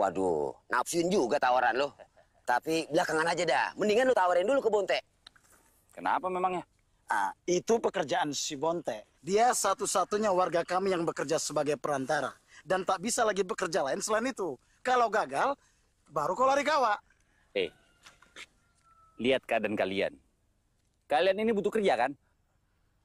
Waduh, nafsuin juga tawaran lo. Tapi belakangan aja dah. Mendingan lo tawarin dulu ke Bonte. Kenapa memangnya? Ah, itu pekerjaan si Bonte. Dia satu-satunya warga kami yang bekerja sebagai perantara. Dan tak bisa lagi bekerja lain selain itu. Kalau gagal, baru kau lari kawa. Eh, lihat keadaan kalian. Kalian ini butuh kerja kan?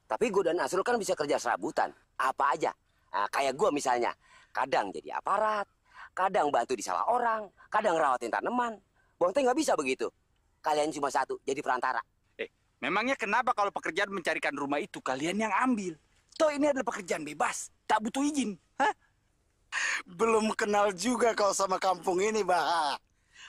Tapi gue dan Asrul kan bisa kerja serabutan. Apa aja. Nah, kayak gue misalnya. Kadang jadi aparat, Kadang bantu di sawah orang, kadang rawatin tanaman. Bonteng nggak bisa begitu. Kalian cuma satu, jadi perantara. Eh, memangnya kenapa kalau pekerjaan mencarikan rumah itu kalian yang ambil? Toh ini adalah pekerjaan bebas, tak butuh izin. Hah? Belum kenal juga kau sama kampung ini, Bah.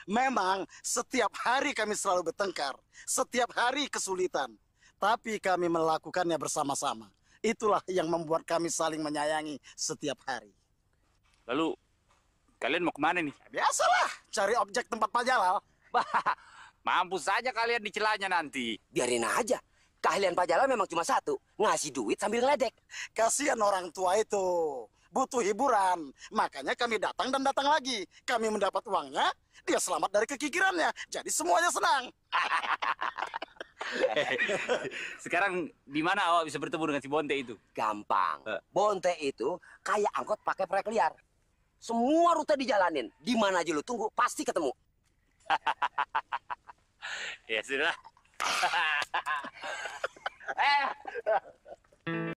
Memang setiap hari kami selalu bertengkar, setiap hari kesulitan. Tapi kami melakukannya bersama-sama. Itulah yang membuat kami saling menyayangi setiap hari. Lalu Kalian mau kemana nih? Ya, biasalah, cari objek tempat Pak Jalal. Mampus saja kalian di celahnya nanti. Biarin aja. Keahlian Pak Jalal memang cuma satu, ngasih duit sambil ngeledek. Kasihan orang tua itu, butuh hiburan. Makanya kami datang dan datang lagi. Kami mendapat uangnya, dia selamat dari kekikirannya. Jadi semuanya senang. Eh, sekarang di mana awak bisa bertemu dengan si Bonte itu? Gampang. Eh. Bonte itu kayak angkot pakai proyek liar. Semua rute dijalanin. Di mana aja lu tunggu, pasti ketemu. ya sudah.